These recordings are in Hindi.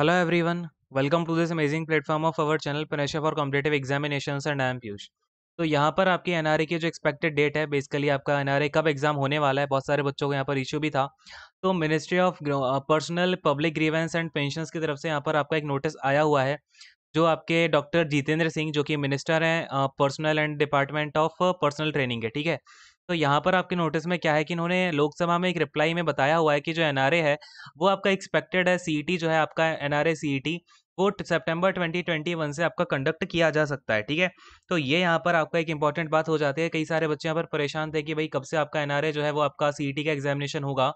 hello everyone welcome to this amazing platform of our channel पनेशा for competitive examination and I am Piyush तो यहाँ पर आपकी एन के जो एक्सपेक्टेड डेट है बेसिकली आपका एन कब एग्जाम होने वाला है बहुत सारे बच्चों को यहाँ पर इशू भी था तो ministry of personnel public grievance and pension की तरफ से यहाँ पर आपका एक नोटिस आया हुआ है जो आपके डॉक्टर जितेंद्र सिंह जो कि मिनिस्टर हैं personnel and department of personnel training है ठीक है तो यहाँ पर आपके नोटिस में क्या है कि इन्होंने लोकसभा में एक रिप्लाई में बताया हुआ है कि जो एनआरए है वो आपका एक्सपेक्टेड है सीईटी e जो है आपका एनआरए सीईटी e वो सितंबर 2021 से आपका कंडक्ट किया जा सकता है ठीक है तो ये यहाँ पर आपका एक इंपॉर्टेंट बात हो जाती है कई सारे बच्चे यहाँ पर परेशान थे कि भाई कब से आपका एनआरए जो है वो आपका सीईटी e का एग्जामिनेशन होगा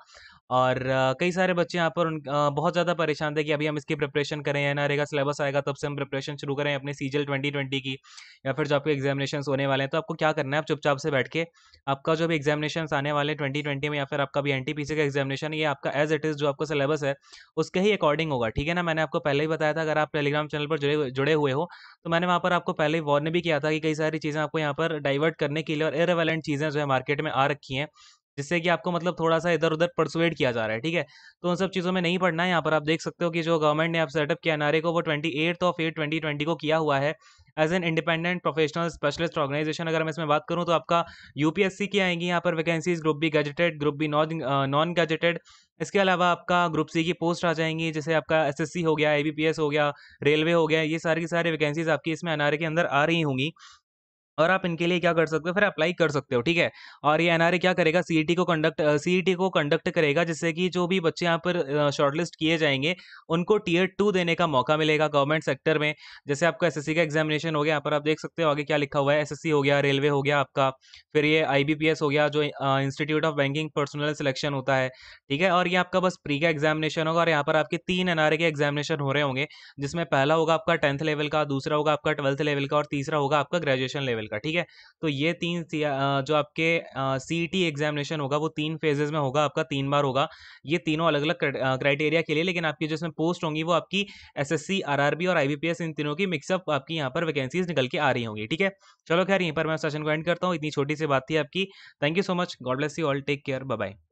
और कई सारे बच्चे यहाँ पर उन बहुत ज़्यादा परेशान थे कि अभी हम इसकी प्रिपरेशन करें या ना का सिलेबस आएगा तब से हम प्रिपरेशन शुरू करें अपने सीजल ट्वेंटी ट्वेंटी की या फिर जो आपके एग्जामिनेशन होने वाले हैं तो आपको क्या करना है आप चुपचाप से बैठ के आपका जो भी एग्जामिनेशन आने वाले हैं ट्वेंटी ट्वेंटी में या फिर आपका भी एन टी पी सी का एग्जामिनेशन ये आपका एज इट इज़ जो आपका सिलेबस है उसके ही अकॉर्डिंग होगा ठीक है ना मैंने आपको पहले ही बताया था अगर आप टेलीग्राम चैनल पर जुड़े जुड़े हुए हो तो मैंने वहाँ पर आपको पहले ही वार्न भी किया था कि कई सारी चीज़ें आपको यहाँ पर डाइवर्ट करने के लिए और इरेवेलेंट चीज़ें जो है मार्केट में आ रखी हैं जिससे कि आपको मतलब थोड़ा सा इधर उधर परसुएड किया जा रहा है ठीक है तो उन सब चीज़ों में नहीं पढ़ना है यहाँ पर आप देख सकते हो कि जो गवर्नमेंट ने आप सेटअप किया नारे को वो twenty eight of eight twenty twenty को किया हुआ है as an independent professional specialist organisation अगर मैं इसमें बात करूँ तो आपका यूपीएससी की आएंगी यहाँ पर vacancies group B gazetted group B non non gazetted इसके अलावा आपका ग्रुप सी की पोस्ट आ जाएंगी जैसे आपका एसएससी हो गया एबीपीएस हो गया रेलवे हो गया ये सारी की सारी वैकेंसीज आपकी इसमें अनारे के अंदर आ रही होंगी और आप इनके लिए क्या कर सकते हो फिर अप्लाई कर सकते हो ठीक है और ये एनआरए क्या करेगा सीईटी e को कंडक्ट सीईटी e को कंडक्ट करेगा जिससे कि जो भी बच्चे यहाँ पर शॉर्टलिस्ट किए जाएंगे उनको टीयर टू देने का मौका मिलेगा गवर्नमेंट सेक्टर में जैसे आपका एसएससी का एग्जामिनेशन हो गया यहाँ पर आप देख सकते हो आगे क्या लिखा हुआ है एस हो गया रेलवे हो गया आपका फिर ये आई हो गया जो institute of banking personnel selection होता है ठीक है और ये आपका बस प्री का एग्जामिनेशन होगा और यहाँ पर आपके तीन एन के एग्जामिनेशन हो रहे होंगे जिसमें पहला होगा आपका टेंथ लेवल का दूसरा होगा आपका ट्वेल्थ लेवल का और तीसरा होगा आपका ग्रेजुएशन लेवल लेवल का ठीक है तो ये तीन जो आपके सी एग्जामिनेशन e होगा वो तीन फेजेज में होगा आपका तीन बार होगा ये तीनों अलग अलग क्राइटेरिया के लिए लेकिन आपकी जिसमें पोस्ट होंगी वो आपकी एस एस और आई इन तीनों की मिक्सअप आपकी यहाँ पर वैकेंसीज निकल के आ रही होंगी ठीक है चलो खैर यहीं पर मैं सेशन को एंड करता हूँ इतनी छोटी सी बात थी आपकी thank you so much God bless you all take care bye